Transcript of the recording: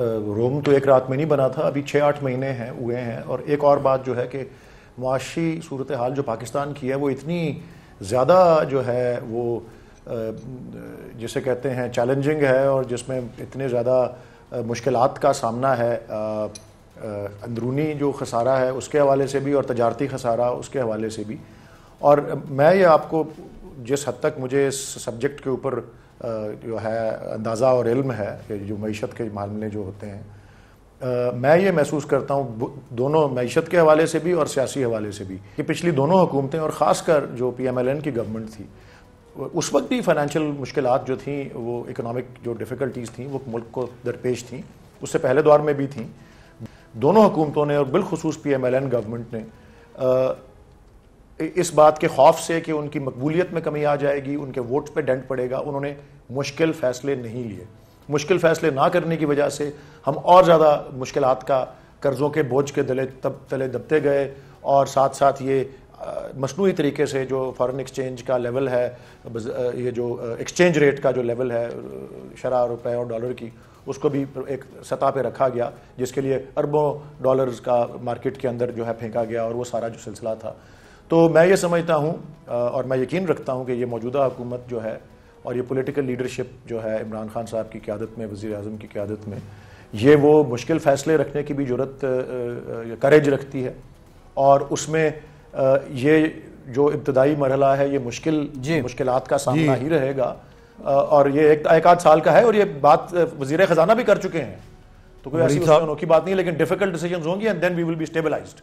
रोम तो एक रात में नहीं बना था अभी छः आठ महीने हैं हुए हैं और एक और बात जो है कि मुआशी सूरत हाल जो पाकिस्तान की है वो इतनी ज़्यादा जो है वो जिसे कहते हैं चैलेंजिंग है और जिसमें इतने ज़्यादा मुश्किल का सामना है अंदरूनी जो खसारा है उसके हवाले से भी और तजारती खसारा उसके हवाले से भी और मैं ये आपको जिस हद तक मुझे इस सब्जेक्ट के ऊपर जो है अंदाज़ा और इल्म है कि जो मीशत के मामले जो होते हैं आ, मैं ये महसूस करता हूँ दोनों मीशत के हवाले से भी और सियासी हवाले से भी कि पिछली दोनों हुकूमतें और ख़ास कर जो पी एम एल एन की गवर्नमेंट थी उस वक्त भी फाइनेंशियल मुश्किल जो थी वो इकनॉमिक जो डिफ़िकल्टीज थी वो मुल्क को दरपेश थी उससे पहले दौर में भी थी दोनों हुकूमतों ने और बिलखसूस P M L N government ने इस बात के खौफ से कि उनकी मकबूलियत में कमी आ जाएगी उनके वोट पे डेंट पड़ेगा उन्होंने मुश्किल फ़ैसले नहीं लिए मुश्किल फ़ैसले ना करने की वजह से हम और ज़्यादा मुश्किल का कर्ज़ों के बोझ के दले तब तले दबते गए और साथ साथ ये मसनू तरीके से जो फॉरेन एक्सचेंज का लेवल है ये जो एक्सचेंज रेट का जो लेवल है शरा रुपए और डॉलर की उसको भी एक सतह पे रखा गया जिसके लिए अरबों डॉलर्स का मार्केट के अंदर जो है फेंका गया और वो सारा जो सिलसिला था तो मैं ये समझता हूँ और मैं यकीन रखता हूँ कि ये मौजूदा हुकूमत जो है और ये पॉलिटिकल लीडरशिप जो है इमरान खान साहब की क्यादत में वज़ी अजम की क्यादत में ये वो मुश्किल फ़ैसले रखने की भी जरूरत करेज रखती है और उसमें ये जो इब्तदाई मरहला है ये मुश्किल मुश्किल का सामना ही रहेगा और ये एक, एक आध साल का है और ये बात वजीर ख़जाना भी कर चुके हैं तो कोई ऐसी अनोखी बात नहीं लेकिन डिफिकल्ट डिसीजन होंगी and then we will be stabilised